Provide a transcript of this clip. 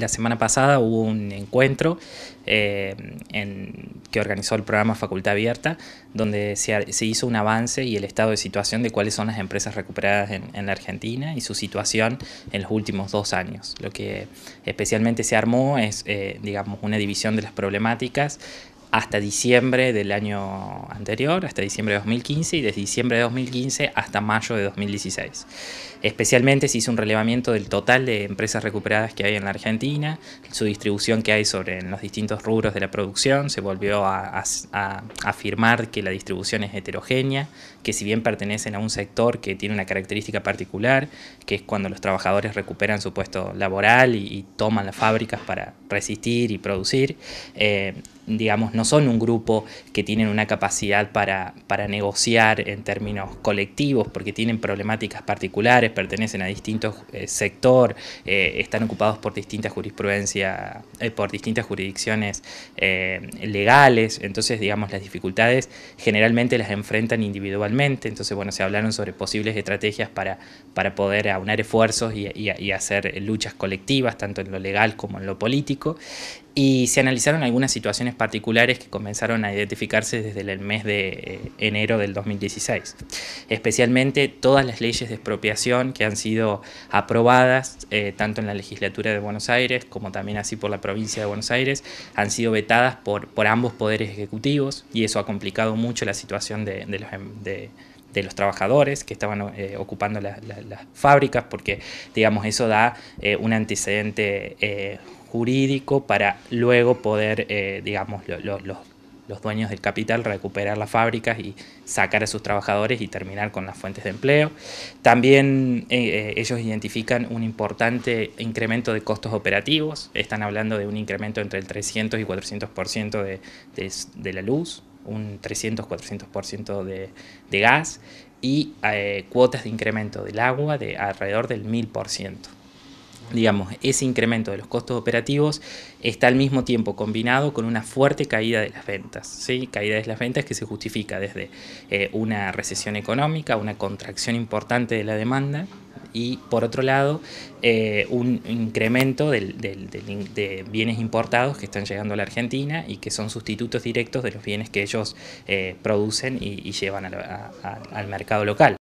la semana pasada hubo un encuentro eh, en, que organizó el programa Facultad Abierta, donde se, hizo un avance y el estado de situación de cuáles son las empresas recuperadas en, la Argentina y su situación en los últimos dos años. Lo que especialmente se armó es, eh, digamos, una división de las problemáticas hasta diciembre del año anterior, hasta diciembre de 2015, y desde diciembre de 2015 hasta mayo de 2016. Especialmente se hizo un relevamiento del total de empresas recuperadas que hay en la Argentina, su distribución que hay sobre los distintos rubros de la producción, se volvió a, afirmar que la distribución es heterogénea, que si bien pertenecen a un sector que tiene una característica particular, que es cuando los trabajadores recuperan su puesto laboral y, toman las fábricas para resistir y producir, eh, digamos, no son un grupo que tienen una capacidad para, para negociar en términos colectivos, porque tienen problemáticas particulares, pertenecen a distintos eh, sectores, eh, están ocupados por distintas eh, por distintas jurisdicciones legales, entonces digamos las dificultades generalmente las enfrentan individualmente, entonces bueno, se hablaron sobre posibles estrategias para, para poder aunar esfuerzos y hacer luchas colectivas, tanto en lo legal como en lo político, y se analizaron algunas situaciones particulares que comenzaron a identificarse desde el mes de eh, enero del 2016. Especialmente todas las leyes de expropiación que han sido aprobadas eh, tanto en la legislatura de Buenos Aires como también así por la provincia de Buenos Aires han sido vetadas por, por ambos poderes ejecutivos y eso ha complicado mucho la situación de, los... Em, de, los trabajadores que estaban eh, ocupando las fábricas, porque digamos eso da un antecedente eh, jurídico para luego poder, eh, digamos, los, dueños del capital recuperar las fábricas y sacar a sus trabajadores y terminar con las fuentes de empleo. También eh, eh, ellos identifican un importante incremento de costos operativos, están hablando de un incremento entre el 300 y 400% de, de, de la luz, un 300-400% de, de gas y cuotas de incremento del agua de alrededor del 1000% digamos, ese incremento de los costos operativos está al mismo tiempo combinado con una fuerte caída de las ventas. ¿sí? Caída de las ventas que se justifica desde eh, una recesión económica, una contracción importante de la demanda y por otro lado eh, un incremento de bienes importados que están llegando a la Argentina y que son sustitutos directos de los bienes que ellos eh, producen y, llevan al mercado local.